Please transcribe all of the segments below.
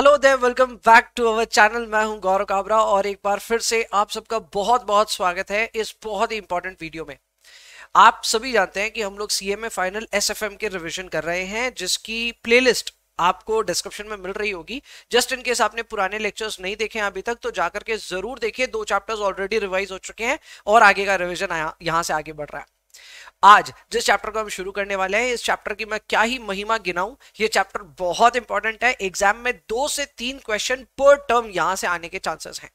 Hello Dev welcome back to our channel मैं हूं गौरव काबरा और एक बार फिर से आप सबका बहुत बहुत स्वागत है इस बहुत ही इंपॉर्टेंट वीडियो में आप सभी जानते हैं कि हम लोग C M A final S F M के रिविजन कर रहे हैं जिसकी प्लेलिस्ट आपको डिस्क्रिप्शन में मिल रही होगी जस्ट इन केस आपने पुराने लेक्चर्स नहीं देखे अभी तक तो जाकर के जरूर देखिए दो चैप्टर्स ऑलरेडी रिवाइज हो चुके हैं और आगे का रिविजन यहाँ से आगे बढ़ रहा है आज जिस चैप्टर को हम शुरू करने वाले हैं इस चैप्टर की मैं क्या ही महिमा गिनाऊं ये चैप्टर बहुत इंपॉर्टेंट है एग्जाम में दो से तीन क्वेश्चन पर टर्म यहां से आने के चांसेस हैं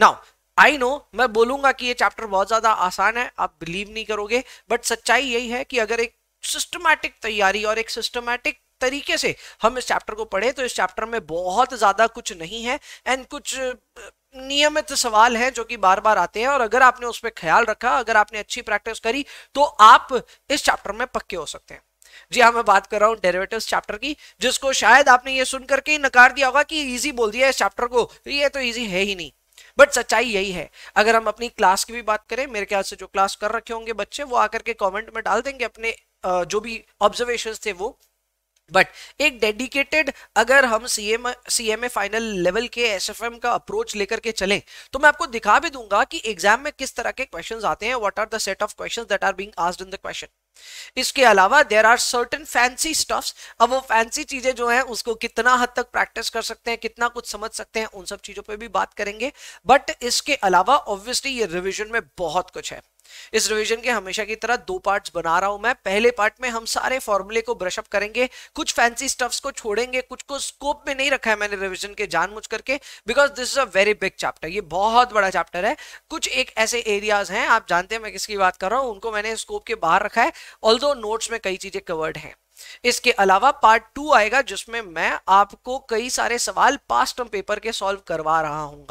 नाउ आई नो मैं बोलूंगा कि ये चैप्टर बहुत ज्यादा आसान है आप बिलीव नहीं करोगे बट सच्चाई यही है कि अगर एक सिस्टमैटिक तैयारी और एक सिस्टमैटिक तरीके से हम इस चैप्टर को पढ़े तो इस चैप्टर में बहुत ज्यादा कुछ नहीं है एंड कुछ नियमित सवाल हैं जो कि बार बार आते हैं और अगर आपने उस पर ख्याल रखा अगर आपने अच्छी प्रैक्टिस करी तो आप इस चैप्टर में पक्के हो सकते हैं जी हाँ मैं बात कर रहा हूँ डेरिवेटिव्स चैप्टर की जिसको शायद आपने ये सुन करके ही नकार दिया होगा कि ईजी बोल दिया इस चैप्टर को तो ये तो ईजी है ही नहीं बट सच्चाई यही है अगर हम अपनी क्लास की भी बात करें मेरे ख्याल से जो क्लास कर रखे होंगे बच्चे वो आकर के कॉमेंट में डाल देंगे अपने जो भी ऑब्जर्वेशन थे वो बट एक डेडिकेटेड अगर हम C M C M A final level के एस एफ एम का अप्रोच लेकर के चलें तो मैं आपको दिखा भी दूंगा कि एग्जाम में किस तरह के क्वेश्चंस आते हैं what are the set of questions that are being asked in the question इसके अलावा there are certain fancy stuffs अब वो फैंसी चीजें जो है उसको कितना हद तक प्रैक्टिस कर सकते हैं कितना कुछ समझ सकते हैं उन सब चीजों पर भी बात करेंगे बट इसके अलावा ऑब्वियसली ये रिविजन में बहुत कुछ है इस रिवीजन के हमेशा की तरह दो पार्ट्स बना रहा हूं मैं पहले पार्ट में हम सारे फॉर्मूले को ब्रशअप करेंगे कुछ फैंसी स्टफ्स को छोड़ेंगे कुछ को स्कोप में नहीं रखा है मैंने रिवीजन के जानबूझ करके because this is a very big chapter ये बहुत बड़ा चैप्टर है कुछ एक ऐसे एरियाज हैं आप जानते हैं मैं किसकी बात कर रहा हूँ उनको मैंने स्कोप के बाहर रखा है ऑल नोट्स में कई चीजें कवर्ड हैं इसके अलावा पार्ट टू आएगा जिसमें मैं आपको कई सारे सवाल पास्ट पेपर के सॉल्व करवा रहा हूँ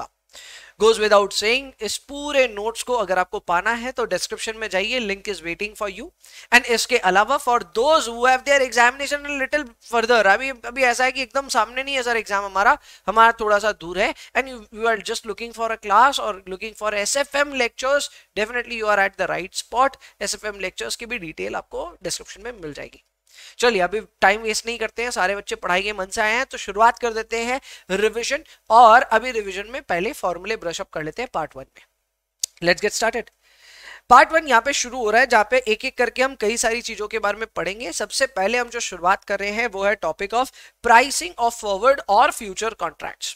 गोज विदाउट सेइंग इस पूरे नोट्स को अगर आपको पाना है तो डिस्क्रिप्शन में जाइए link is waiting for you and इसके अलावा for those who have their examination little further अभी अभी ऐसा है कि एकदम सामने नहीं है सर एग्जाम हमारा हमारा थोड़ा सा दूर है and you are just looking for a class और looking for S F M lectures definitely you are at the right spot S F M lectures की भी डिटेल आपको डिस्क्रिप्शन में मिल जाएगी चलिए अभी टाइम वेस्ट नहीं करते हैं सारे बच्चे पढ़ाई के मन से आए हैं तो शुरुआत कर देते हैं रिविजन और अभी रिविजन में पहले फॉर्मुले ब्रशअप कर लेते हैं पार्ट वन में let's get started part one यहाँ पे शुरू हो रहा है जहाँ पे एक एक करके हम कई सारी चीजों के बारे में पढ़ेंगे सबसे पहले हम जो शुरुआत कर रहे हैं वो है topic of pricing of forward और फ्यूचर कॉन्ट्रैक्ट्स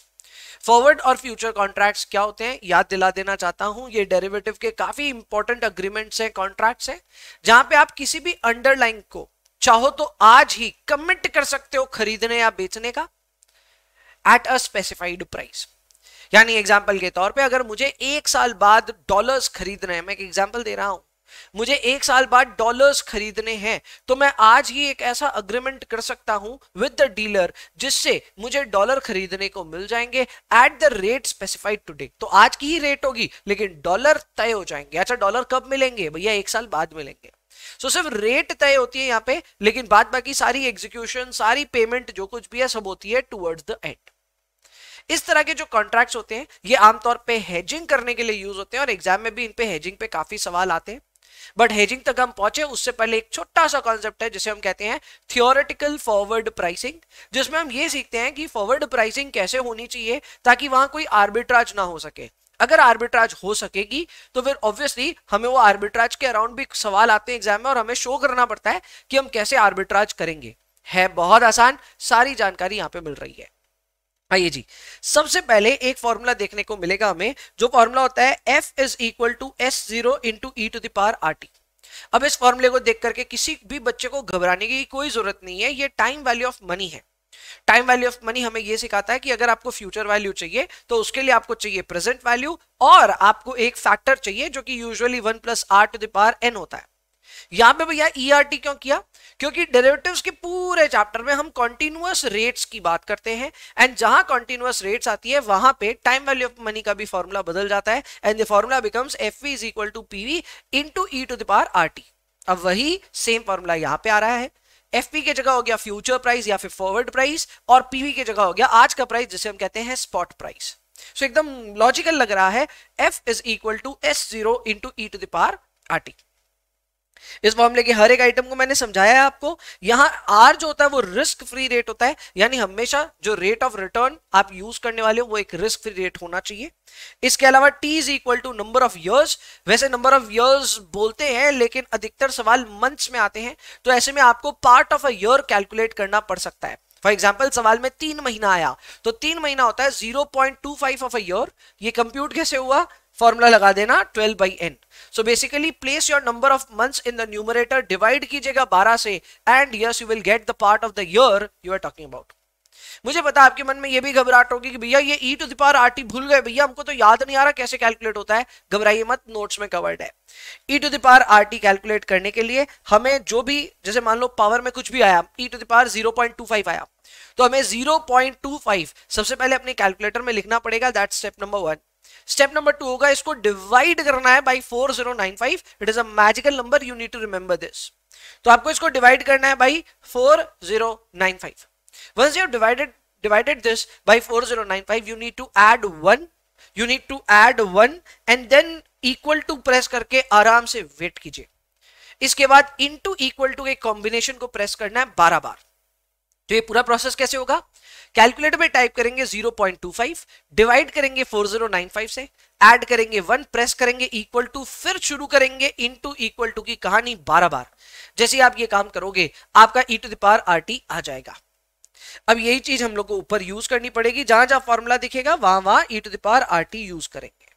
फॉरवर्ड और फ्यूचर कॉन्ट्रैक्ट्स क्या होते हैं याद दिला देना चाहता हूँ ये डेरिवेटिव के काफी इंपॉर्टेंट अग्रीमेंट्स हैं कॉन्ट्रैक्ट्स हैं जहाँ पे आप किसी भी अंडरलाइन को चाहो तो आज ही कमिट कर सकते हो खरीदने या बेचने का एट अ स्पेसिफाइड प्राइस यानी एग्जाम्पल के तौर पे अगर मुझे एक साल बाद डॉलर्स खरीदने हैं मैं एक एग्जाम्पल दे रहा हूं मुझे एक साल बाद डॉलर्स खरीदने हैं तो मैं आज ही एक ऐसा अग्रीमेंट कर सकता हूं विद द डीलर जिससे मुझे डॉलर खरीदने को मिल जाएंगे at the rate specified today तो आज की ही रेट होगी लेकिन डॉलर तय हो जाएंगे अच्छा डॉलर कब मिलेंगे भैया एक साल बाद मिलेंगे सो so, सिर्फ रेट तय होती है यहाँ पे लेकिन बाद बाकी सारी एग्जीक्यूशन सारी पेमेंट जो कुछ भी है सब होती है टूवर्ड्स द एंड इस तरह के जो कॉन्ट्रैक्ट्स होते हैं ये आमतौर पे हेजिंग करने के लिए यूज होते हैं और एग्जाम में भी इन पे हेजिंग पे काफी सवाल आते हैं बट हेजिंग तक हम पहुंचे उससे पहले एक छोटा सा कॉन्सेप्ट है जिसे हम कहते हैं थियोरेटिकल फॉरवर्ड प्राइसिंग जिसमें हम ये सीखते हैं कि फॉरवर्ड प्राइसिंग कैसे होनी चाहिए ताकि वहां कोई आर्बिट्राज ना हो सके अगर आर्बिट्राज हो सकेगी तो फिर ऑब्वियसली हमें वो आर्बिट्राज के अराउंड भी सवाल आते हैं एग्जाम में और हमें शो करना पड़ता है कि हम कैसे आर्बिट्राज करेंगे है बहुत आसान सारी जानकारी यहाँ पे मिल रही है आइए जी सबसे पहले एक फॉर्मूला देखने को मिलेगा हमें जो फॉर्मूला होता है F is equal to S zero into e to the power are t अब इस फॉर्मूले को देख करके किसी भी बच्चे को घबराने की कोई जरूरत नहीं है ये टाइम वैल्यू ऑफ मनी है टाइम वैल्यू ऑफ मनी हमें यह सिखाता है कि अगर आपको फ्यूचर वैल्यू चाहिए तो उसके लिए आपको चाहिए प्रेजेंट वैल्यू और आपको एक फैक्टर चाहिए जो कि usually one plus r to the power n होता है यहां पे भैया ईआरटी e क्यों किया क्योंकि डेरिवेटिव्स के पूरे चैप्टर में हम कॉन्टिन्यूस रेट्स की बात करते हैं एंड जहां कॉन्टिन्यूस रेट्स आती है वहां पे टाइम वैल्यू ऑफ मनी का भी फॉर्मूला बदल जाता है and the formula becomes F is equal to PV into e to the power are t अब वही सेम फॉर्मूला यहां पे आ रहा है एफपी के जगह हो गया फ्यूचर प्राइस या फिर फॉरवर्ड प्राइस और पीवी के जगह हो गया आज का प्राइस जिसे हम कहते हैं स्पॉट प्राइस सो एकदम लॉजिकल लग रहा है F is equal to S zero into e to there R T इस मामले के हर एक आइटम को मैंने समझाया है आपको यहां आर जो होता है वो रिस्क फ्री रेट होता है यानी हमेशा जो रेट ऑफ रिटर्न आप यूज करने वाले हो वो एक रिस्क फ्री रेट होना चाहिए इसके अलावा T is equal to number of years वैसे नंबर ऑफ इयर्स बोलते हैं लेकिन अधिकतर सवाल मंथ्स में आते हैं तो ऐसे में आपको part of a year calculate करना पड़ सकता है फॉर एग्जाम्पल सवाल में तीन महीना आया तो तीन महीना होता है 0.25 ऑफ अ ईयर ये कंप्यूट कैसे हुआ फॉर्मूला लगा देना 12 by N so basically place your number of months in the numerator divide कीजिएगा बारह से and yes you will get the part of the year you are talking about मुझे पता आपके मन में ये भी घबराहट होगी कि भैया ये e to the power are T भूल गए भैया हमको तो याद नहीं आ रहा कैसे कैलकुलेट होता है घबराइए मत नोट्स में कवर्ड है e to the power are T calculate करने के लिए हमें जो भी जैसे मान लो पावर में कुछ भी आया e to power zero point two five आया तो हमें जीरो पॉइंट टू फाइव सबसे पहले अपने कैलकुलेटर में लिखना पड़ेगा that step number one step number two होगा इसको डिवाइड करना है by four zero nine five it is a magical number you need to remember this तो आपको इसको डिवाइड करना है by four zero nine five once you divided divided this by four zero nine five you need to add one you need to add one and then equal to press करके आराम से wait कीजिए इसके बाद into equal to के combination को press करना है बारह बार तो ये पूरा प्रोसेस कैसे होगा कैलकुलेटर में टाइप करेंगे 0.25 डिवाइड करेंगे 4095 से ऐड करेंगे वन प्रेस करेंगे इक्वल टू फिर शुरू करेंगे इनटू इक्वल टू की कहानी 12 बार जैसे आप ये काम करोगे आपका ई टू दर आर आ जाएगा अब यही चीज हम लोग को ऊपर यूज करनी पड़ेगी जहां जहां फॉर्मूला दिखेगा वहां वहां e to there are T use करेंगे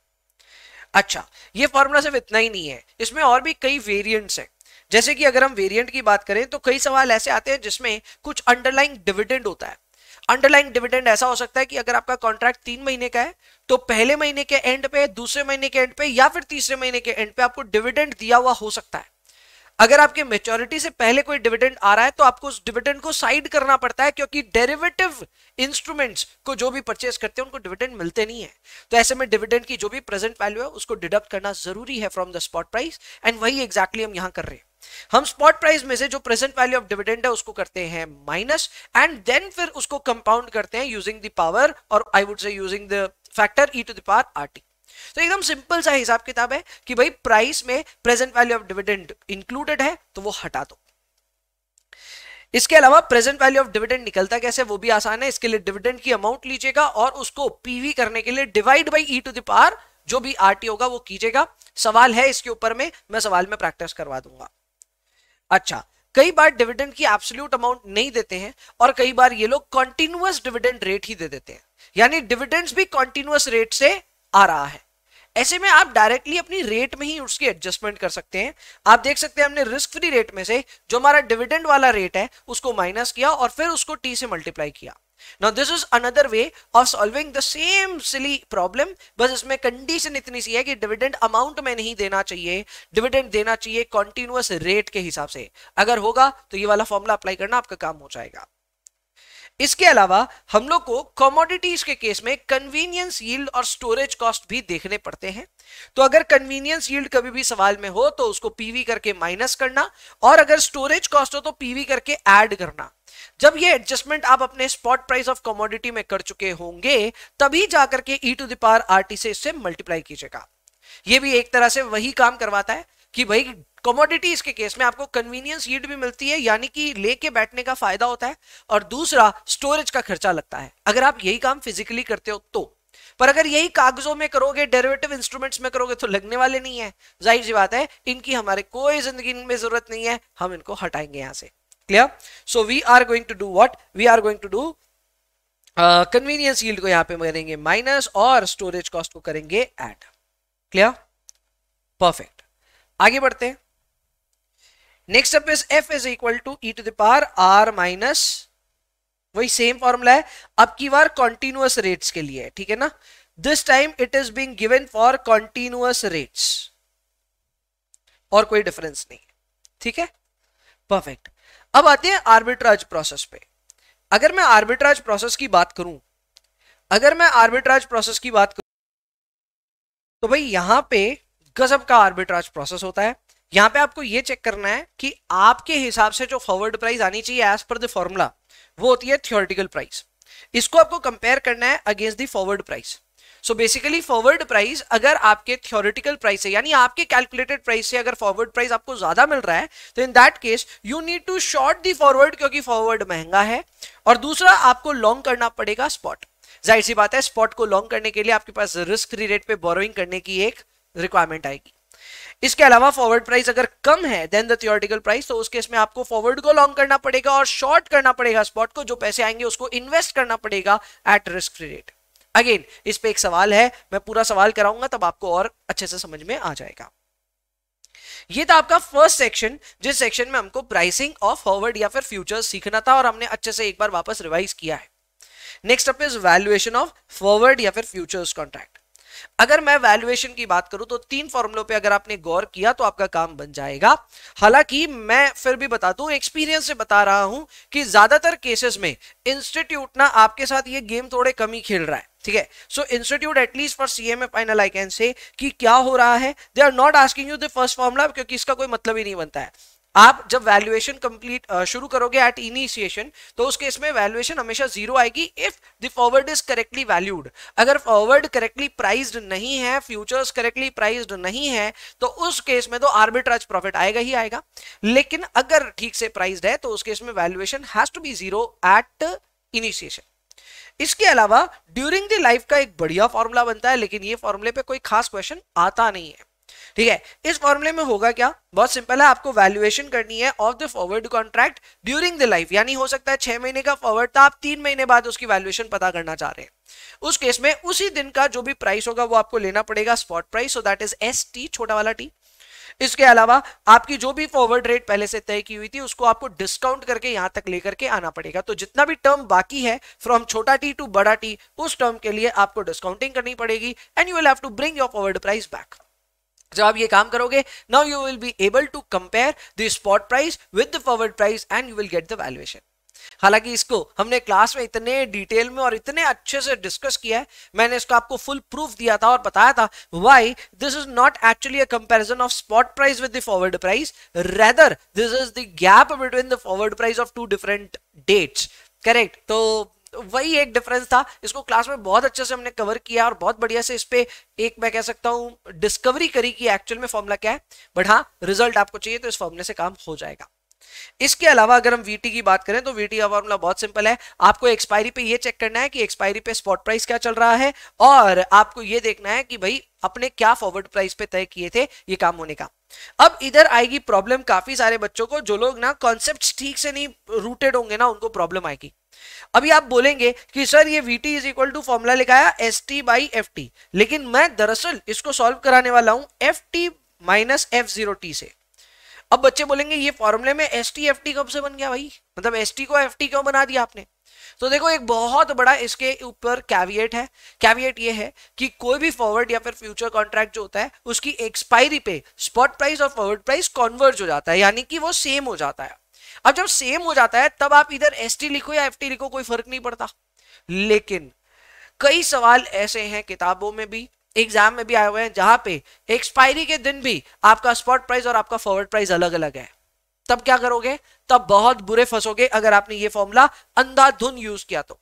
अच्छा ये फॉर्मूला सिर्फ इतना ही नहीं है इसमें और भी कई वेरियंट्स हैं जैसे कि अगर हम वेरिएंट की बात करें तो कई सवाल ऐसे आते हैं जिसमें कुछ अंडरलाइंग डिविडेंड होता है अंडरलाइन डिविडेंड ऐसा हो सकता है कि अगर आपका कॉन्ट्रैक्ट तीन महीने का है तो पहले महीने के एंड पे दूसरे महीने के एंड पे या फिर तीसरे महीने के एंड पे आपको डिविडेंड दिया हुआ हो सकता है अगर आपके मेच्योरिटी से पहले कोई डिविडेंड आ रहा है तो आपको उस डिविडेंड को साइड करना पड़ता है क्योंकि डेरिवेटिव इंस्ट्रूमेंट्स को जो भी परचेज करते हैं उनको डिविडेंड मिलते नहीं है तो ऐसे में डिविडेंड की जो भी प्रेजेंट वैल्यू है उसको डिडक्ट करना जरूरी है from the spot price and वही एग्जैक्टली exactly हम यहां कर रहे हैं हम स्पॉट प्राइस में से जो प्रेजेंट वैल्यू ऑफ डिविडेंड है उसको करते हैं माइनस एंड देन फिर उसको कंपाउंड करते हैं यूजिंग द पावर और I would say using the factor e to the power R T तो एकदम सिंपल सा हिसाब किताब है कि भाई प्राइस में present value of dividend included है तो वो हटा दो इसके अलावा प्रेजेंट वैल्यू ऑफ डिविडेंड निकलता कैसे वो भी आसान है इसके लिए डिविडेंड की अमाउंट लीजिएगा और उसको पीवी करने के लिए divide by e to the power जो भी आरटी होगा वो कीजिएगा सवाल है इसके ऊपर में मैं सवाल में प्रैक्टिस करवा दूंगा अच्छा कई बार डिविडेंड की एब्सोल्यूट अमाउंट नहीं देते हैं और कई बार ये लोग कॉन्टिन्यूस डिविडेंड रेट ही दे देते हैं यानी डिविडेंड्स भी कॉन्टिन्यूस रेट से आ रहा है ऐसे में आप डायरेक्टली अपनी रेट में ही उसकी एडजस्टमेंट कर सकते हैं आप देख सकते हैं हमने रिस्क फ्री रेट में से जो हमारा डिविडेंड वाला रेट है उसको माइनस किया और फिर उसको टी से मल्टीप्लाई किया Now this is another way of solving the same silly problem. बस इसमें कंडीशन इतनी सी है कि डिविडेंड अमाउंट में नहीं देना चाहिए डिविडेंड देना चाहिए कॉन्टिन्यूस रेट के हिसाब से अगर होगा तो ये वाला फॉर्मूला अप्लाई करना आपका काम हो जाएगा इसके अलावा हम लोग को कमोडिटीज के केस में कन्वीनियंस यील्ड और स्टोरेज कॉस्ट भी देखने पड़ते हैं तो अगर कन्वीनियंस यील्ड कभी भी सवाल में हो तो उसको पीवी करके माइनस करना और अगर स्टोरेज कॉस्ट हो तो पीवी करके ऐड करना जब ये एडजस्टमेंट आप अपने स्पॉट प्राइस ऑफ कमोडिटी में कर चुके होंगे तभी जाकर के e to the power R T से इससे मल्टीप्लाई कीजिएगा ये भी एक तरह से वही काम करवाता है कि भाई कमोडिटीज के केस में आपको कन्वीनियंस यील्ड भी मिलती है यानी कि लेके बैठने का फायदा होता है और दूसरा स्टोरेज का खर्चा लगता है अगर आप यही काम फिजिकली करते हो तो पर अगर यही कागजों में करोगे डेरिवेटिव इंस्ट्रूमेंट्स में करोगे तो लगने वाले नहीं है जाहिर सी बात है इनकी हमारे कोई जिंदगी में जरूरत नहीं है हम इनको हटाएंगे यहां से clear so we are going to do what we are going to do convenience yield को यहां पे करेंगे माइनस और स्टोरेज कॉस्ट को करेंगे एड क्लियर परफेक्ट आगे बढ़ते हैं next up is F is equal to e to there R minus वही सेम फॉर्मूला है अब की बार कॉन्टिन्यूस रेट्स के लिए ठीक है ना this time it is being given for continuous rates और कोई डिफरेंस नहीं ठीक है परफेक्ट अब आते हैं आर्बिट्राज प्रोसेस पे अगर मैं आर्बिट्राज प्रोसेस की बात करूं अगर मैं आर्बिट्राज प्रोसेस की बात करूं तो भाई यहां पे गजब का आर्बिट्राज प्रोसेस होता है यहां पे आपको ये चेक करना है कि आपके हिसाब से जो फॉरवर्ड प्राइस आनी चाहिए एज पर द फॉर्मूला वो होती है थियोरटिकल प्राइस इसको आपको कंपेयर करना है against the forward price so basically forward price अगर आपके थियोरिटिकल प्राइस से यानी आपके कैलकुलेटेड प्राइस से अगर फॉरवर्ड प्राइस आपको ज्यादा मिल रहा है तो in that case you need to short the forward क्योंकि फॉरवर्ड महंगा है और दूसरा आपको लॉन्ग करना पड़ेगा स्पॉट जाहिर सी बात है स्पॉट को लॉन्ग करने के लिए आपके पास रिस्क रेट पे बोरोइंग करने की एक रिक्वायरमेंट आएगी इसके अलावा फॉरवर्ड प्राइस अगर कम है देन द थियोरटिकल प्राइस तो उस केस में आपको फॉरवर्ड को लॉन्ग करना पड़ेगा और शॉर्ट करना पड़ेगा स्पॉट को जो पैसे आएंगे उसको इन्वेस्ट करना पड़ेगा एट रिस्क रेट अगेन इस पे एक सवाल है मैं पूरा सवाल कराऊंगा तब आपको और अच्छे से समझ में आ जाएगा ये था आपका फर्स्ट सेक्शन जिस सेक्शन में हमको प्राइसिंग ऑफ फॉरवर्ड या फिर फ्यूचर सीखना था और हमने अच्छे से एक बार वापस रिवाइज किया है next up is valuation of forward या फिर फ्यूचर्स कॉन्ट्रैक्ट अगर मैं वैल्यूएशन की बात करूं तो तीन फॉर्मुलों पे अगर आपने गौर किया तो आपका काम बन जाएगा हालांकि मैं फिर भी बता दू एक्सपीरियंस से बता रहा हूं कि ज्यादातर केसेस में इंस्टीट्यूट ना आपके साथ ये गेम थोड़े कम ही खेल रहा है ठीक है so institute at least for C M A final I can say क्या हो रहा है they are not asking you the first formula क्योंकि इसका कोई मतलब ही नहीं बनता है आप जब वैल्यूएशन कंप्लीट शुरू करोगे एट इनिशिएशन तो उस केस में वैल्यूएशन हमेशा जीरो आएगी if the forward is correctly valued अगर फॉरवर्ड करेक्टली प्राइज्ड नहीं है फ्यूचर्स करेक्टली प्राइज्ड नहीं है तो उस केस में तो आर्बिट्राज प्रॉफिट आएगा ही आएगा लेकिन अगर ठीक से प्राइज्ड है तो उस केस में valuation has to be zero at initiation इसके अलावा ड्यूरिंग द लाइफ का एक बढ़िया फॉर्मूला बनता है लेकिन ये फॉर्मूले पे कोई खास क्वेश्चन आता नहीं है ठीक है इस फॉर्मूले में होगा क्या बहुत सिंपल है आपको वैल्यूएशन करनी है of the forward contract during the life यानी हो सकता है छह महीने का फॉरवर्ड था आप तीन महीने बाद उसकी वैल्यूएशन पता करना चाह रहे हैं उस केस में उसी दिन का जो भी प्राइस होगा वो आपको लेना पड़ेगा spot price so that is S T छोटा वाला टी इसके अलावा आपकी जो भी फॉरवर्ड रेट पहले से तय की हुई थी उसको आपको डिस्काउंट करके यहां तक लेकर के आना पड़ेगा तो जितना भी टर्म बाकी है फ्रॉम छोटा टी टू बड़ा टी उस टर्म के लिए आपको डिस्काउंटिंग करनी पड़ेगी and you will have to bring your forward price back जब आप ये काम करोगे now you will be able to compare the spot price with the forward price and you will get the valuation हालांकि इसको हमने क्लास में इतने डिटेल में और इतने अच्छे से डिस्कस किया है मैंने इसको आपको फुल प्रूफ दिया था और बताया था why this is not actually a comparison of spot price with the forward price rather this is the gap between the forward price of two different dates correct तो तो वही एक डिफरेंस था इसको क्लास में बहुत अच्छे से हमने कवर किया और बहुत बढ़िया से इस पर एक मैं कह सकता हूँ डिस्कवरी करी कि एक्चुअल में फॉर्मूला क्या है बट हाँ रिजल्ट आपको चाहिए तो इस फॉर्मूले से काम हो जाएगा इसके अलावा अगर हम VT की बात करें तो VT का फॉर्मूला बहुत सिंपल है आपको एक्सपायरी पे ये चेक करना है कि एक्सपायरी पे स्पॉट प्राइस क्या चल रहा है और आपको ये देखना है कि भाई अपने क्या फॉरवर्ड प्राइस पे तय किए थे ये काम होने का अब इधर आएगी प्रॉब्लम काफी सारे बच्चों को जो लोग ना कॉन्सेप्ट ठीक से नहीं रूटेड होंगे ना उनको प्रॉब्लम आएगी अभी आप बोलेंगे कि सर ये V T is equal to formula लिखाया S T by F T लेकिन मैं दरअसल इसको सॉल्व कराने वाला हूं F T minus F zero T से अब बच्चे बोलेंगे ये फॉर्मूले में एस टी एफ टी कब से बन गया भाई मतलब एस टी को एफ टी क्यों बना दिया आपने तो देखो एक बहुत बड़ा इसके ऊपर कैविएट है कैविएट ये है कि कोई भी फॉरवर्ड या फिर फ्यूचर कॉन्ट्रैक्ट जो होता है उसकी एक्सपायरी पे स्पॉट प्राइस और फॉरवर्ड प्राइस कॉन्वर्ज हो जाता है यानी कि वो सेम हो जाता है अब जब सेम हो जाता है तब आप इधर एस लिखो या एफ लिखो कोई फर्क नहीं पड़ता लेकिन कई सवाल ऐसे हैं किताबों में भी एग्जाम में भी आए हुए हैं जहां पे एक्सपायरी के दिन भी आपका स्पॉट प्राइस और आपका फॉरवर्ड प्राइस अलग अलग है तब क्या करोगे तब बहुत बुरे फंसोगे अगर आपने ये फॉर्मूला अंधाधुन यूज किया तो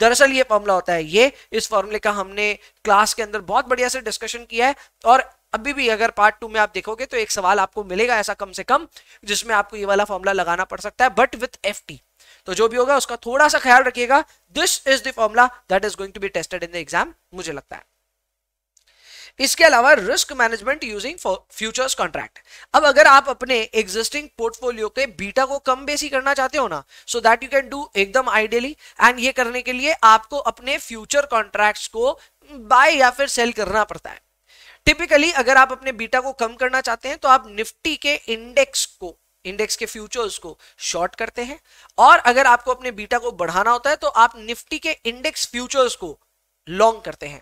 दरअसल ये फॉर्मूला होता है ये इस फॉर्मूले का हमने क्लास के अंदर बहुत बढ़िया से डिस्कशन किया है और अभी भी अगर पार्ट टू में आप देखोगे तो एक सवाल आपको मिलेगा ऐसा कम से कम जिसमें आपको ये वाला फॉर्मूला लगाना पड़ सकता है बट विथ एफ तो जो भी होगा उसका थोड़ा सा ख्याल रखिएगा this is the formula that is going to be tested in the exam मुझे लगता है इसके अलावा risk management using futures contract अब अगर आप अपने एग्जिस्टिंग पोर्टफोलियो के बीटा को कम बेसी करना चाहते हो ना so that you can do एकदम आइडियली एंड ये करने के लिए आपको अपने फ्यूचर कॉन्ट्रैक्ट्स को बाय या फिर सेल करना पड़ता है टिपिकली अगर आप अपने बीटा को कम करना चाहते हैं तो आप निफ्टी के इंडेक्स को इंडेक्स के फ्यूचर्स को शॉर्ट करते हैं और अगर आपको अपने बीटा को बढ़ाना होता है तो आप निफ्टी के इंडेक्स फ्यूचर्स को लॉन्ग करते हैं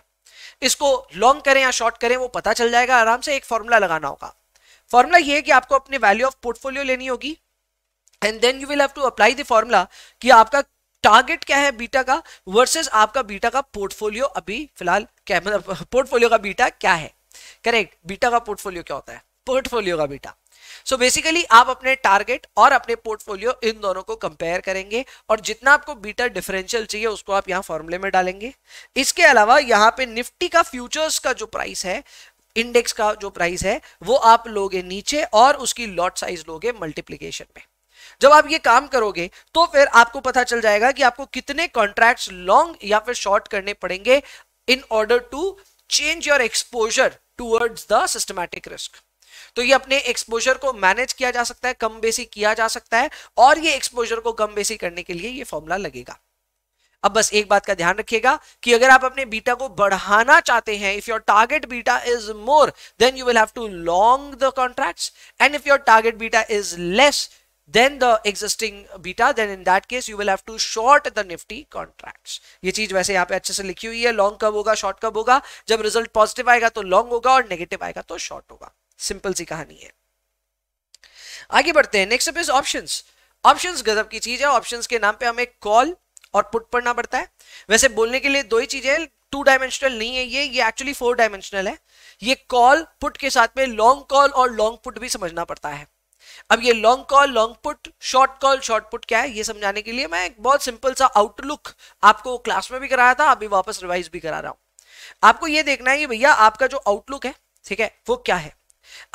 इसको लॉन्ग करें या शॉर्ट करें वो पता चल जाएगा आराम से एक फॉर्मूला लगाना होगा फॉर्मूला ये है कि आपको अपने वैल्यू ऑफ पोर्टफोलियो लेनी होगी and then you will have to apply the formula कि आपका टारगेट क्या है बीटा का वर्सेस आपका बीटा का पोर्टफोलियो अभी फिलहाल क्या मतलब पोर्टफोलियो का बीटा क्या है करेक्ट बीटा का पोर्टफोलियो क्या होता है पोर्टफोलियो का बीटा सो so बेसिकली आप अपने टारगेट और अपने पोर्टफोलियो इन दोनों को कंपेयर करेंगे और जितना आपको बीटा डिफरेंशियल चाहिए उसको आप यहाँ फॉर्मूले में डालेंगे इसके अलावा यहाँ पे निफ्टी का फ्यूचर्स का जो प्राइस है इंडेक्स का जो प्राइस है वो आप लोगे नीचे और उसकी लॉट साइज लोगे मल्टीप्लीकेशन में जब आप ये काम करोगे तो फिर आपको पता चल जाएगा कि आपको कितने कॉन्ट्रैक्ट लॉन्ग या फिर शॉर्ट करने पड़ेंगे in order to change your exposure towards the systematic risk तो ये अपने एक्सपोजर को मैनेज किया जा सकता है कम बेसी किया जा सकता है और ये एक्सपोजर को कम बेसी करने के लिए ये फॉर्मूला लगेगा अब बस एक बात का ध्यान रखिएगा कि अगर आप अपने बीटा को बढ़ाना चाहते हैं if your target beta is more then you will have to long the contracts and if your target beta is less then the existing beta then in that case you will have to short the nifty contracts ये चीज वैसे यहाँ पे अच्छे से लिखी हुई है लॉन्ग कब होगा शॉर्ट कब होगा जब रिजल्ट पॉजिटिव आएगा तो लॉन्ग होगा और नेगेटिव आएगा तो शॉर्ट होगा सिंपल सी कहानी है आगे बढ़ते हैं next up is options options गजब की चीज है ऑप्शंस के नाम पे हमें कॉल और पुट पढ़ना पड़ता है वैसे बोलने के लिए दो ही चीजें टू डायमेंशनल नहीं है ये ये एक्चुअली फोर डायमेंशनल है ये कॉल पुट के साथ में लॉन्ग कॉल और लॉन्ग पुट भी समझना पड़ता है अब ये long call long put short call short put क्या है ये समझाने के लिए मैं एक बहुत सिंपल सा आउटलुक आपको क्लास में भी कराया था अभी वापस रिवाइज भी करा रहा हूं आपको ये देखना है कि भैया आपका जो आउटलुक है ठीक है वो क्या है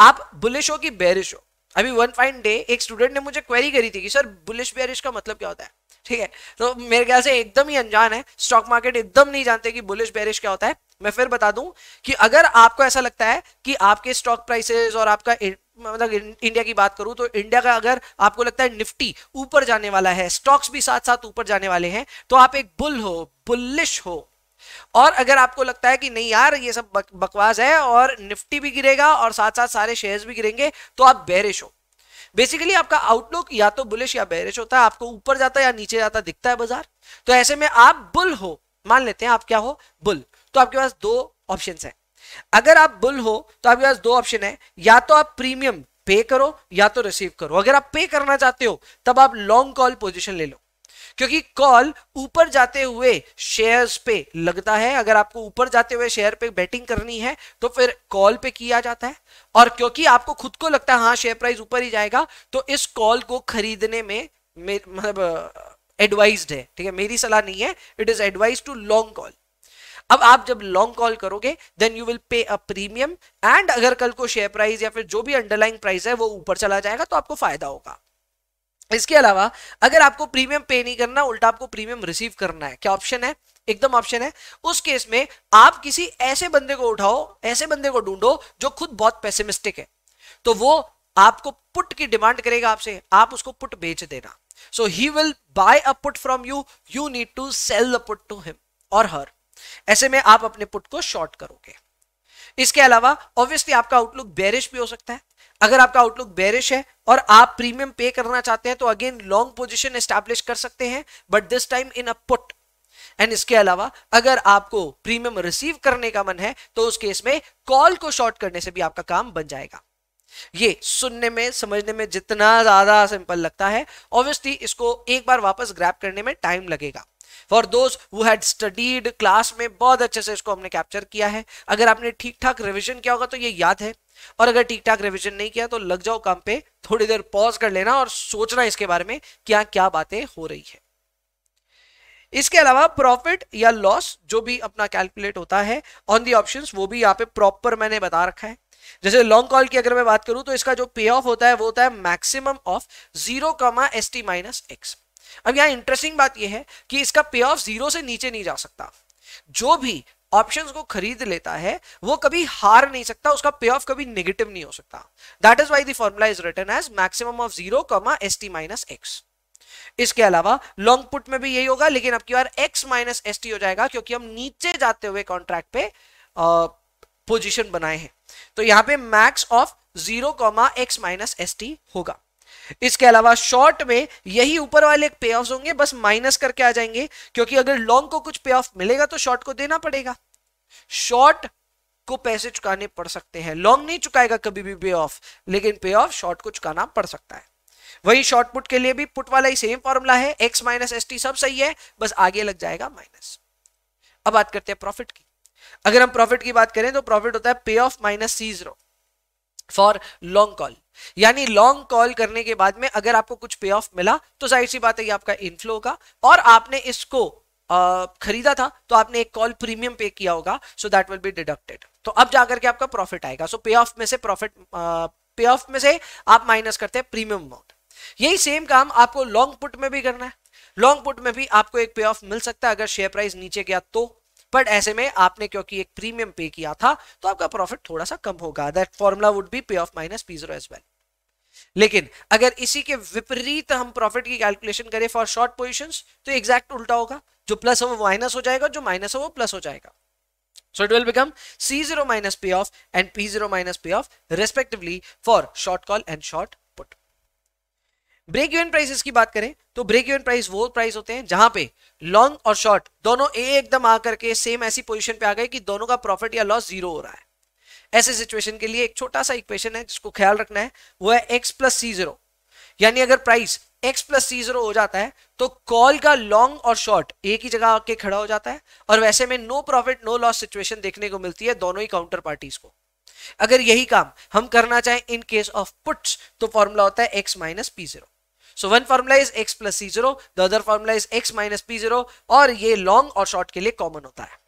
आप बुलिश हो कि बेरिश हो अभी वन फाइन डे एक स्टूडेंट ने मुझे क्वेरी करी थी कि सर बुलिश बेरिश का मतलब क्या होता है ठीक है तो मेरे ख्याल से एकदम ही अनजान है स्टॉक मार्केट एकदम नहीं जानते कि बुलिश बेरिश क्या होता है मैं फिर बता दूं कि अगर आपको ऐसा लगता है कि आपके स्टॉक प्राइसेस और आपका मतलब इंडिया की बात करूं तो इंडिया का अगर आपको लगता है निफ्टी ऊपर जाने वाला है स्टॉक्स भी साथ साथ ऊपर जाने वाले हैं तो आप एक बुल हो बुलिश हो और अगर आपको लगता है कि नहीं यार ये सब बकवास है और निफ्टी भी गिरेगा और साथ साथ सारे शेयर्स भी गिरेंगे तो आप बैरिश हो बेसिकली आपका आउटलुक या तो बुलिश या बैरिश होता है आपको ऊपर जाता है या नीचे जाता दिखता है बाजार तो ऐसे में आप बुल हो मान लेते हैं आप क्या हो बुल तो आपके पास दो ऑप्शन है अगर आप बुल हो तो आपके पास दो ऑप्शन है या तो आप प्रीमियम पे करो या तो रिसीव करो अगर आप पे करना चाहते हो तब आप लॉन्ग कॉल पोजिशन ले लो क्योंकि कॉल ऊपर जाते हुए शेयर्स पे लगता है अगर आपको ऊपर जाते हुए शेयर पे बैटिंग करनी है तो फिर कॉल पे किया जाता है और क्योंकि आपको खुद को लगता है हाँ शेयर प्राइस ऊपर ही जाएगा तो इस कॉल को खरीदने में मतलब एडवाइज्ड है ठीक है मेरी सलाह नहीं है it is advise to long call अब आप जब लॉन्ग कॉल करोगे then you will pay a premium and अगर कल को शेयर प्राइस या फिर जो भी अंडरलाइंग प्राइस है वो ऊपर चला जाएगा तो आपको फायदा होगा इसके अलावा अगर आपको प्रीमियम पे नहीं करना उल्टा आपको प्रीमियम रिसीव करना है क्या ऑप्शन है एकदम ऑप्शन है उस केस में आप किसी ऐसे बंदे को उठाओ ऐसे बंदे को ढूंढो जो खुद बहुत पेसिमिस्टिक है तो वो आपको पुट की डिमांड करेगा आपसे आप उसको पुट बेच देना so he will buy a put from you you need to sell the put to him और हर ऐसे में आप अपने पुट को शॉर्ट करोगे इसके अलावा ऑब्वियसली आपका आउटलुक बेरिश भी हो सकता है अगर आपका आउटलुक बेरिश है और आप प्रीमियम पे करना चाहते हैं तो अगेन लॉन्ग पोजिशन एस्टैब्लिश कर सकते हैं but this time in a put and इसके अलावा अगर आपको प्रीमियम रिसीव करने का मन है तो उस केस में कॉल को शॉर्ट करने से भी आपका काम बन जाएगा ये सुनने में समझने में जितना ज्यादा सिंपल लगता है ऑब्वियसली इसको एक बार वापस ग्रैप करने में टाइम लगेगा फॉर दोज वो हैड स्टडीड क्लास में बहुत अच्छे से इसको हमने कैप्चर किया है अगर आपने ठीक ठाक रिविजन किया होगा तो ये याद है और अगर ठीक ठाक रिविजन नहीं किया तो लग जाओ काम पे थोड़ी देर पॉज कर लेना और सोचना इसके बारे में क्या क्या बातें हो रही है इसके अलावा प्रॉफिट या लॉस जो भी अपना कैलकुलेट होता है ऑन दी ऑप्शन वो भी यहाँ पे प्रॉपर मैंने बता रखा है जैसे लॉन्ग कॉल की अगर मैं बात करूं तो इसका जो पे ऑफ होता है वो होता है maximum of zero comma S T minus X अब यहाँ इंटरेस्टिंग बात यह है कि इसका पे ऑफ जीरो से नीचे नहीं जा सकता जो भी ऑप्शंस को खरीद लेता है वो कभी हार नहीं सकता उसका पे ऑफ कभी नेगेटिव नहीं हो सकता that is why the is return as maximum of zero comma S T minus X इसके अलावा लॉन्ग पुट में भी यही होगा लेकिन अब की बार एक्स माइनस एस टी हो जाएगा क्योंकि हम नीचे जाते हुए कॉन्ट्रैक्ट पे पोजिशन बनाए हैं तो यहां पे max of zero comma X minus S T होगा इसके अलावा शॉर्ट में यही ऊपर वाले पे ऑफ होंगे बस माइनस करके आ जाएंगे क्योंकि अगर लॉन्ग को कुछ पे ऑफ मिलेगा तो शॉर्ट को देना पड़ेगा शॉर्ट को पैसे चुकाने पड़ सकते हैं लॉन्ग नहीं चुकाएगा कभी भी पे ऑफ लेकिन पे ऑफ शॉर्ट को चुकाना पड़ सकता है वही शॉर्ट पुट के लिए भी पुट वाला ही सेम फॉर्मूला है एक्स माइनस एस टी सब सही है बस आगे लग जाएगा माइनस अब बात करते हैं प्रॉफिट की अगर हम प्रॉफिट की बात करें तो प्रॉफिट होता है payoff minus C zero for long call यानी लॉन्ग कॉल करने के बाद में अगर आपको कुछ पे ऑफ मिला तो जाहिर सी बात है ये आपका इनफ्लो होगा और आपने इसको आ, खरीदा था तो आपने एक कॉल प्रीमियम पे किया होगा so that will be deducted तो अब जाकर के आपका प्रॉफिट आएगा सो पे ऑफ में से प्रॉफिट पे ऑफ में से आप माइनस करते हैं प्रीमियम अमाउंट यही सेम काम आपको लॉन्ग पुट में भी करना है लॉन्ग पुट में भी आपको एक पे ऑफ मिल सकता है अगर शेयर प्राइस नीचे गया तो बट ऐसे में आपने क्योंकि एक प्रीमियम पे किया था तो आपका प्रॉफिट थोड़ा सा कम होगा that formula would be payoff minus P zero as well लेकिन अगर इसी के विपरीत हम प्रॉफिट की कैलकुलेशन करें फॉर शॉर्ट पोजिशन तो एग्जैक्ट उल्टा होगा जो प्लस है वो माइनस हो जाएगा जो माइनस है वो प्लस हो जाएगा so it will become C zero minus payoff and P zero minus payoff respectively for short call and short break even prices की बात करें तो ब्रेक इवन प्राइस वो प्राइस होते हैं जहां पे लॉन्ग और शॉर्ट दोनों ए एकदम आकर के सेम ऐसी पोजीशन पे आ गए कि दोनों का प्रॉफिट या लॉस जीरो हो रहा है ऐसे सिचुएशन के लिए एक छोटा सा इक्वेशन है जिसको ख्याल रखना है वो है एक्स प्लस सी जीरो यानी अगर price X plus C zero हो जाता है तो कॉल का लॉन्ग और शॉर्ट एक ही जगह आके खड़ा हो जाता है और वैसे में no profit no loss situation देखने को मिलती है दोनों ही काउंटर पार्टीज को अगर यही काम हम करना चाहें इन केस ऑफ पुट्स तो फॉर्मूला होता है X minus P zero so one formula is X plus C zero the other formula is X minus P zero और ये लॉन्ग और शॉर्ट के लिए कॉमन होता है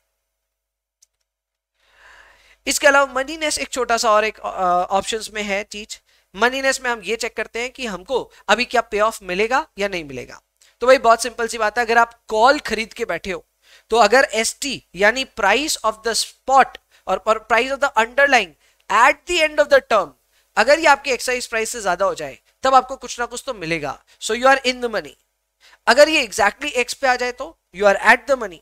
इसके अलावा मनीनेस एक छोटा सा और एक ऑप्शन में है चीज मनीनेस में हम ये चेक करते हैं कि हमको अभी क्या पे ऑफ मिलेगा या नहीं मिलेगा तो भाई बहुत सिंपल सी बात है अगर आप कॉल खरीद के बैठे हो तो अगर एस टी यानी प्राइस ऑफ द स्पॉट और price of the underlying at the end of the term अगर ये आपके एक्साइज प्राइस से ज्यादा हो जाए तब आपको कुछ ना कुछ तो मिलेगा so you are in the money अगर ये एग्जैक्टली exactly एक्स पे आ जाए तो you are at the money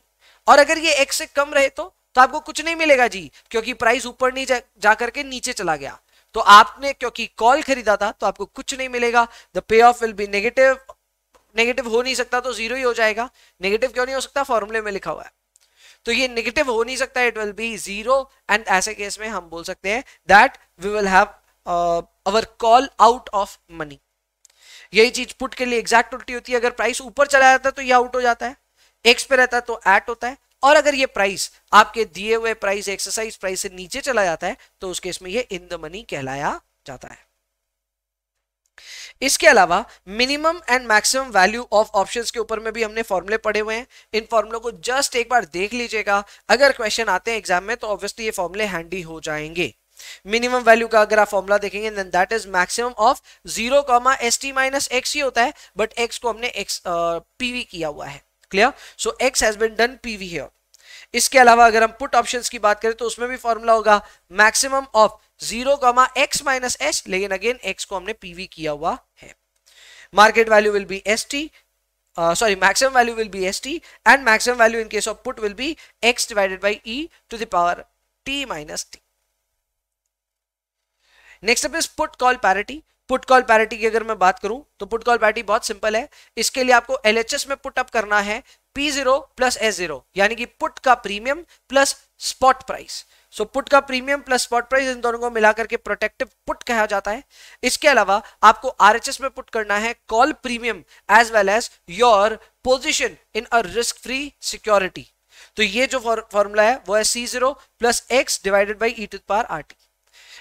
और अगर ये एक्स से कम रहे तो तो आपको कुछ नहीं मिलेगा जी क्योंकि प्राइस ऊपर नहीं जा, जा करके नीचे चला गया तो आपने क्योंकि कॉल खरीदा था तो आपको कुछ नहीं मिलेगा the payoff will be negative negative हो नहीं सकता तो जीरो ही हो जाएगा नेगेटिव क्यों नहीं हो सकता फॉर्मूले में लिखा हुआ है तो ये नेगेटिव हो नहीं सकता it will be zero and ऐसे केस में हम बोल सकते हैं that we will have our call out of money यही चीज पुट के लिए एग्जैक्ट उल्टी होती है अगर प्राइस ऊपर चला जाता है तो ये आउट हो जाता है एक्स पे रहता है तो एट होता है और अगर ये प्राइस आपके दिए हुए प्राइस एक्सरसाइज प्राइस से नीचे चला जाता है तो उस केस में ये इन द मनी कहलाया जाता है इसके अलावा minimum and maximum value of options के ऊपर में भी हमने फॉर्मूले पढ़े हुए हैं इन फॉर्मुलों को जस्ट एक बार देख लीजिएगा अगर क्वेश्चन आते हैं एग्जाम में तो ऑब्वियसली ये फॉर्मूले हैंडी हो जाएंगे मिनिमम वैल्यू का अगर आप फॉर्मूला देखेंगे then that is maximum of zero comma S T minus X ही होता है बट एक्स को हमने एक्स पीवी uh, किया हुआ है clear so X has been done PV here इसके अलावा अगर हम पुट ऑप्शन की बात करें तो उसमें भी फॉर्मूला होगा maximum of zero comma X minus S लेकिन अगेन एक्स को हमने पीवी किया हुआ है market value will be st uh, sorry maximum value will be st and maximum value in case of put will be x divided by e to the power T minus T next up is put call parity put call parity की अगर मैं बात करूं तो put call parity बहुत simple है इसके लिए आपको एल में पुट अप करना है P zero plus S zero यानी कि पुट का premium plus spot price so put का प्रीमियम प्लस स्पॉट प्राइस इन दोनों को मिलाकर के प्रोटेक्टिव पुट कहा जाता है इसके अलावा आपको आरएचएस में पुट करना है call premium as well as your position in a risk free security तो ये जो फॉर्मूला है वो है C zero plus X divided by e to power R T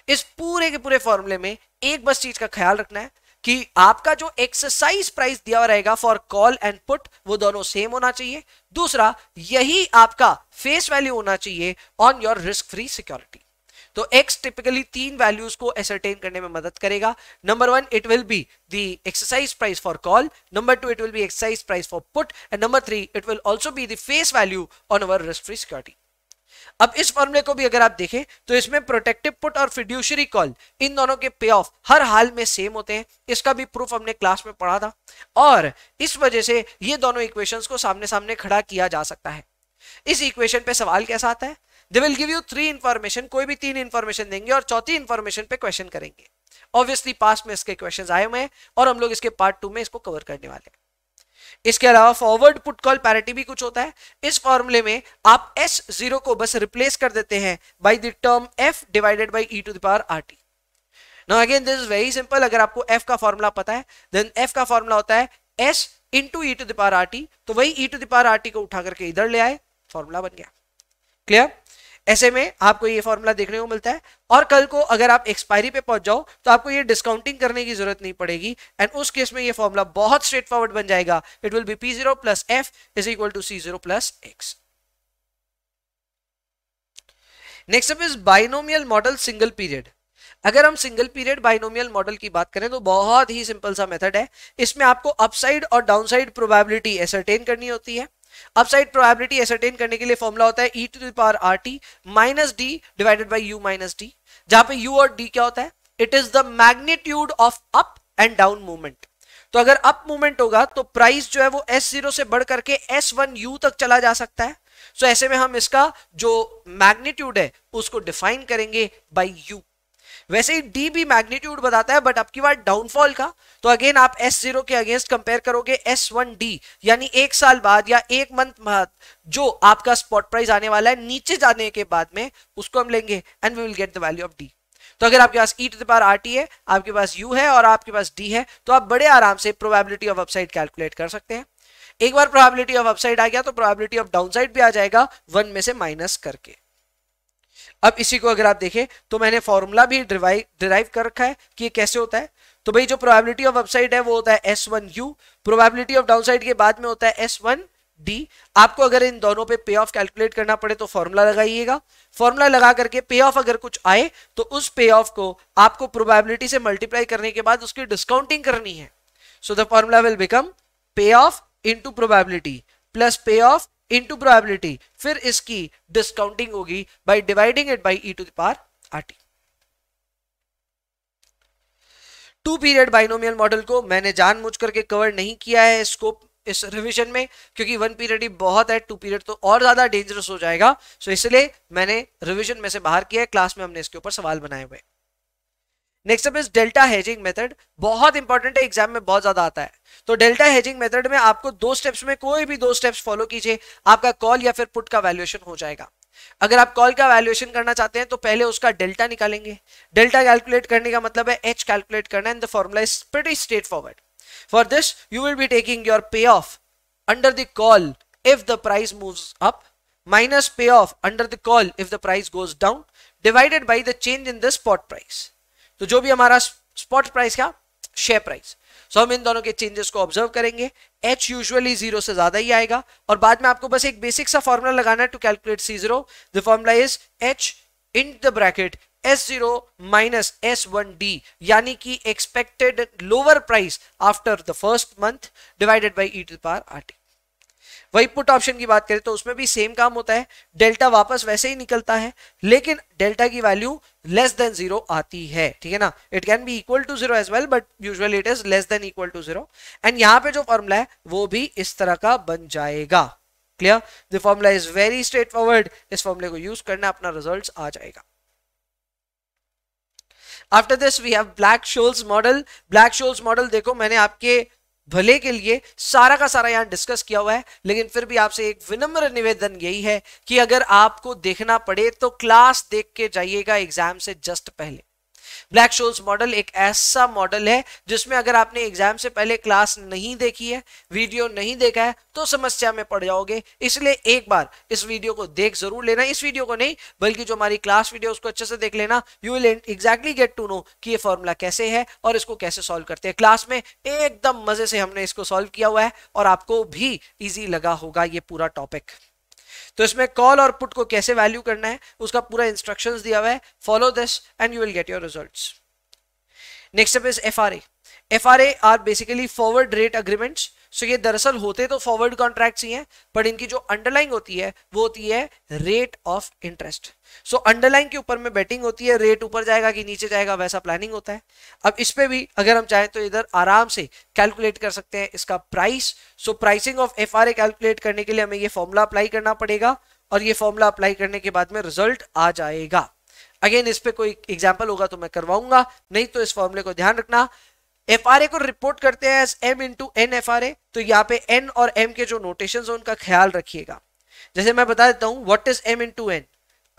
इस पूरे के पूरे फॉर्मूले में एक बस चीज का ख्याल रखना है कि आपका जो एक्सरसाइज प्राइस दिया रहेगा फॉर कॉल एंड पुट वो दोनों सेम होना चाहिए दूसरा यही आपका फेस वैल्यू होना चाहिए on your risk free security तो एक्स टिपिकली तीन वैल्यूज को एसरटेन करने में मदद करेगा number one it will be the exercise price for call number two it will be exercise price for put and number three it will also be the face value on our risk free security अब इस फॉर्मुले को भी अगर आप देखें तो इसमें protective put और फिड्यूशरी कॉल इन दोनों के पे ऑफ हर हाल में सेम होते हैं इसका भी प्रूफ हमने क्लास में पढ़ा था और इस वजह से ये दोनों इक्वेशन को सामने सामने खड़ा किया जा सकता है इस इक्वेशन पे सवाल कैसा आता है they will give you three information कोई भी तीन इंफॉर्मेशन देंगे और चौथी इंफॉर्मेशन पे क्वेश्चन करेंगे ऑब्वियसली पास्ट में इसके क्वेश्चन आए हुए हैं और हम लोग इसके पार्ट टू में इसको कवर करने वाले हैं इसके अलावा फॉरवर्ड पुट कॉल पैरिटी भी कुछ होता है इस फॉर्मूले में आप एस जीरो को बस रिप्लेस कर देते हैं by the term F divided by e to the R T now again this is very simple अगर आपको एफ का फॉर्मूला पता है देन एफ का फॉर्मूला होता है S to e to the power are T तो वही e to the power are T को उठा करके इधर ले आए फॉर्मूला बन गया क्लियर ऐसे में आपको ये फॉर्मूला देखने को मिलता है और कल को अगर आप एक्सपायरी पे पहुंच जाओ तो आपको ये डिस्काउंटिंग करने की जरूरत नहीं पड़ेगी एंड उस केस में ये फॉर्मूला बहुत स्ट्रेट फॉरवर्ड बन जाएगा it will be P zero plus F is equal to C zero plus X next up is binomial model single period अगर हम सिंगल पीरियड बाइनोमियल मॉडल की बात करें तो बहुत ही सिंपल सा मेथड है इसमें आपको अपसाइड और डाउनसाइड प्रोबेबिलिटी एसरटेन करनी होती है अपसाइड प्रोबेबिलिटी एसरटेन करने के लिए फॉर्मुला होता है e to the power are T minus D divided by U minus D जहां पे यू और डी क्या होता है it is the magnitude of up and down movement तो अगर अप मूवमेंट होगा तो प्राइस जो है वो एस जीरो से बढ़ करके एस वन यू तक चला जा सकता है सो so ऐसे में हम इसका जो मैग्नीट्यूड है उसको डिफाइन करेंगे बाई यू वैसे ही डी भी मैग्नीट्यूड बताता है बट आपकी बात डाउनफॉल का तो अगेन आप एस जीरो के अगेंस्ट कंपेयर करोगे एस वन डी यानी एक साल बाद या एक मंथ बाद जो आपका स्पॉट प्राइस आने वाला है नीचे जाने के बाद में उसको हम लेंगे and we will get the value of D तो अगर आपके पास e to there are T है आपके पास यू है और आपके पास डी है तो आप बड़े आराम से प्रोबेबिलिटी ऑफ अपसाइड कैलकुलेट कर सकते हैं एक बार प्रोबेबिलिटी ऑफ अपसाइड आ गया तो प्रोबेबिलिटी ऑफ डाउनसाइड भी आ जाएगा वन में से माइनस करके अब इसी को अगर आप देखें तो मैंने फॉर्मूला भी डिराइव डिराइव कर रखा है कि ये कैसे होता है तो भाई जो प्रोबेबिलिटी ऑफ अपसाइड है वो होता है S one U probability of downside के बाद में होता है एस वन डी आपको अगर इन दोनों पे पे ऑफ कैलकुलेट करना पड़े तो फॉर्मूला लगाइएगा फॉर्मूला लगा करके पे ऑफ अगर कुछ आए तो उस पे ऑफ को आपको प्रोबेबिलिटी से मल्टीप्लाई करने के बाद उसकी डिस्काउंटिंग करनी है so the formula will become payoff into probability plus payoff into probability फिर इसकी डिस्काउंटिंग होगी by dividing it by e to the R T two period binomial model को मैंने मुझ करके कवर नहीं किया है स्कोप इस रिवीजन में क्योंकि वन पीरियड ही बहुत है टू पीरियड तो और ज्यादा डेंजरस हो जाएगा सो इसलिए मैंने रिवीजन में से बाहर किया है क्लास में हमने इसके ऊपर सवाल बनाए हुए next up is delta hedging method बहुत इंपॉर्टेंट है एग्जाम में बहुत ज्यादा आता है तो डेल्टा हेजिंग मेथड में आपको दो स्टेप्स में कोई भी दो स्टेप्स फॉलो कीजिए आपका कॉल या फिर पुट का वैल्यूएशन हो जाएगा अगर आप कॉल का वैल्यूएशन करना चाहते हैं तो पहले उसका डेल्टा निकालेंगे डेल्टा कैलकुलेट करने का मतलब है एच कैलकुलेट करना and the formula is pretty straightforward for this you will be taking your payoff the call if the price price up minus payoff under the call if the price goes down divided by the change in the spot price तो जो भी हमारा spot price क्या share price so हम इन दोनों के changes को ऑब्जर्व करेंगे एच यूजली जीरो से ज्यादा ही आएगा और बाद में आपको बस एक बेसिक सा फॉर्मूला लगाना है to calculate C zero the formula is H in the bracket S zero minus S one D यानी कि expected lower price after the first month divided by e to power R T वही put option की बात करें तो उसमें भी same काम होता है डेल्टा वापस वैसे ही निकलता है लेकिन डेल्टा की वैल्यू लेस देन जीरो आती है ठीक है ना it can be equal to zero as well but usually it is less than equal to zero and यहाँ पे जो फॉर्मूला है वो भी इस तरह का बन जाएगा clear the formula is very straightforward इस फॉर्मूले को यूज करना अपना रिजल्ट आ जाएगा after this we have black Scholes model black Scholes model देखो मैंने आपके भले के लिए सारा का सारा यहाँ डिस्कस किया हुआ है लेकिन फिर भी आपसे एक विनम्र निवेदन यही है कि अगर आपको देखना पड़े तो क्लास देख के जाइएगा एग्जाम से जस्ट पहले ब्लैक शोल्स मॉडल एक ऐसा मॉडल है जिसमें अगर आपने एग्जाम से पहले क्लास नहीं देखी है वीडियो नहीं देखा है तो समस्या में पड़ जाओगे इसलिए एक बार इस वीडियो को देख जरूर लेना इस वीडियो को नहीं बल्कि जो हमारी क्लास वीडियो उसको अच्छे से देख लेना you will exactly get to know कि ये फॉर्मूला कैसे है और इसको कैसे सॉल्व करते हैं क्लास में एकदम मजे से हमने इसको सॉल्व किया हुआ है और आपको भी ईजी लगा होगा ये पूरा टॉपिक तो इसमें कॉल और पुट को कैसे वैल्यू करना है उसका पूरा इंस्ट्रक्शंस दिया हुआ है follow this and you will get your results next step is F R A F R A are basically forward rate agreements so ये दरअसल होते तो फॉरवर्ड कॉन्ट्रैक्ट ही हैं बट इनकी जो अंडरलाइंग होती है वो होती है rate of interest so underlying के ऊपर में बेटिंग होती है रेट ऊपर जाएगा कि नीचे जाएगा वैसा प्लानिंग होता है अब इस पर भी अगर हम चाहें तो इधर आराम से कैलकुलेट कर सकते हैं इसका price so pricing of F calculate करने के लिए हमें ये फॉर्मूला अप्लाई करना पड़ेगा और ये फॉर्मूला अप्लाई करने के बाद में रिजल्ट आ जाएगा अगेन इस पर कोई एग्जाम्पल होगा तो मैं करवाऊंगा नहीं तो इस फॉर्मूले को ध्यान रखना एफ आर ए को रिपोर्ट करते हैं as M into N F R A तो यहाँ पे एन और एम के जो नोटेशन है उनका ख्याल रखिएगा जैसे मैं बता देता हूँ what is M into N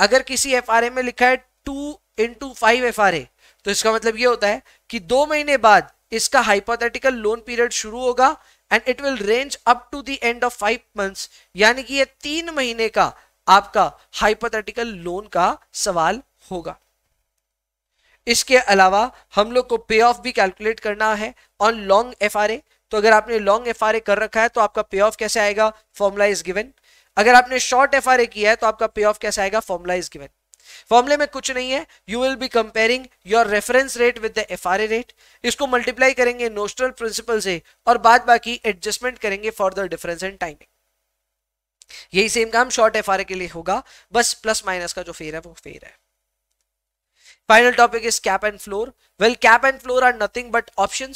अगर किसी एफ आर ए में लिखा है two into five F R A तो इसका मतलब ये होता है कि दो महीने बाद इसका हाइपोथेटिकल लोन पीरियड शुरू होगा and it will range up to the end of five months यानी कि ये तीन महीने का आपका हाइपोथेटिकल लोन का सवाल होगा इसके अलावा हम लोग को पे ऑफ भी कैलकुलेट करना है ऑन लॉन्ग एफ तो अगर आपने लॉन्ग एफ कर रखा है तो आपका पे ऑफ कैसे आएगा फॉर्मुला इज गिवन अगर आपने शॉर्ट एफ किया है तो आपका पे ऑफ कैसे आएगा फॉर्मुला इज गिवन फॉर्मुले में कुछ नहीं है you will be comparing your reference rate with the A rate इसको मल्टीप्लाई करेंगे नोस्टल प्रिंसिपल से और बाद बाकी एडजस्टमेंट करेंगे for the difference and timing यही सेम काम शॉर्ट एफ के लिए होगा बस प्लस माइनस का जो फेर है वो फेर है final topic is cap and floor well cap and floor are nothing but option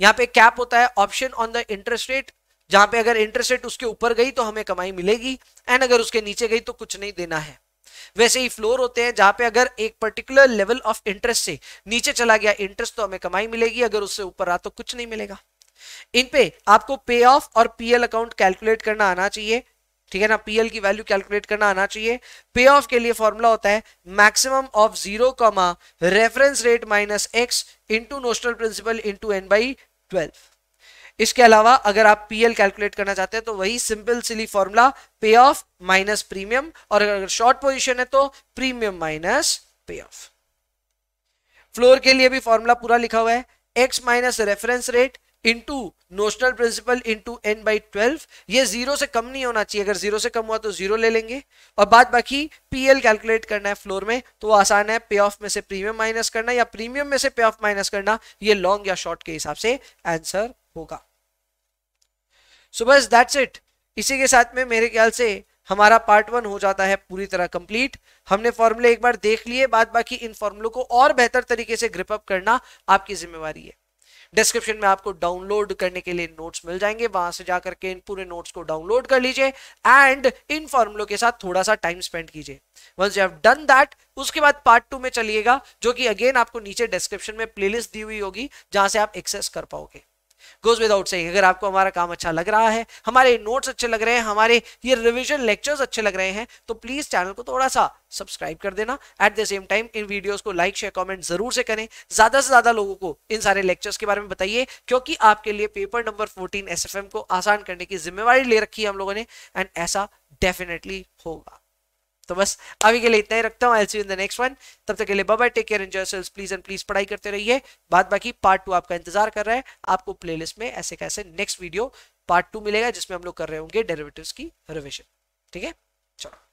यहाँ पे कैप होता है option on the interest rate जहां पे अगर इंटरेस्ट रेट उसके ऊपर गई तो हमें कमाई मिलेगी एंड अगर उसके नीचे गई तो कुछ नहीं देना है वैसे ही फ्लोर होते हैं जहां पे अगर एक पर्टिकुलर लेवल ऑफ इंटरेस्ट से नीचे चला गया इंटरेस्ट तो हमें कमाई मिलेगी अगर उससे ऊपर रहा तो कुछ नहीं मिलेगा इन पे आपको पे ऑफ और पीएल अकाउंट कैलकुलेट करना आना चाहिए ठीक है ना पीएल की वैल्यू कैलकुलेट करना आना चाहिए पे ऑफ के लिए फॉर्मूला होता है maximum of zero comma reference rate minus X into notional principal into N by twelve इसके अलावा अगर आप पीएल कैलकुलेट करना चाहते हैं तो वही simple silly formula payoff minus premium और अगर शॉर्ट पोजिशन है तो premium minus payoff floor के लिए भी फॉर्मूला पूरा लिखा हुआ है X minus reference rate into notional principal into N by twelve ये जीरो से कम नहीं होना चाहिए अगर जीरो से कम हुआ तो जीरो ले लेंगे और बाद बाकी पीएल कैलकुलेट करना है फ्लोर में तो आसान है पे ऑफ में से प्रीमियम माइनस करना या प्रीमियम में से पे ऑफ माइनस करना ये लॉन्ग या शॉर्ट के हिसाब से आंसर होगा सो बस दैट्स इट इसी के साथ में मेरे ख्याल से हमारा पार्ट वन हो जाता है पूरी तरह कंप्लीट हमने फॉर्मूले एक बार देख लिए बाद बाकी इन फॉर्मूलों को और बेहतर तरीके से ग्रिप अप करना आपकी जिम्मेवारी है डिस्क्रिप्शन में आपको डाउनलोड करने के लिए नोट्स मिल जाएंगे वहां से जाकर के इन पूरे नोट्स को डाउनलोड कर लीजिए एंड इन फॉर्मुलों के साथ थोड़ा सा टाइम स्पेंड कीजिए once you have done that उसके बाद पार्ट टू में चलिएगा जो कि अगेन आपको नीचे डिस्क्रिप्शन में प्लेलिस्ट दी हुई होगी जहां से आप एक्सेस कर पाओगे गोज विदाउट सेइंग अगर आपको हमारा काम अच्छा लग रहा है हमारे नोट्स अच्छे लग रहे हैं हमारे ये रिविजन लेक्चर्स अच्छे लग रहे हैं तो प्लीज चैनल को थोड़ा सा सब्सक्राइब कर देना एट द सेम टाइम इन वीडियोस को लाइक शेयर कमेंट जरूर से करें ज्यादा से ज्यादा लोगों को इन सारे लेक्चर्स के बारे में बताइए क्योंकि आपके लिए पेपर नंबर फोर्टीन एस को आसान करने की जिम्मेवारी ले रखी है हम लोगों ने एंड ऐसा डेफिनेटली होगा तो बस अभी के लिए इतना ही रखता हूँ I'll see in the next one तब तक के लिए बाय टेक केयर एंजॉय सेल्स प्लीज एंड प्लीज पढ़ाई करते रहिए बाद बाकी पार्ट टू आपका इंतजार कर रहा है आपको प्लेलिस्ट में ऐसे कैसे नेक्स्ट वीडियो पार्ट टू मिलेगा जिसमें हम लोग कर रहे होंगे डेरिवेटिव्स की रिविजन ठीक है चलो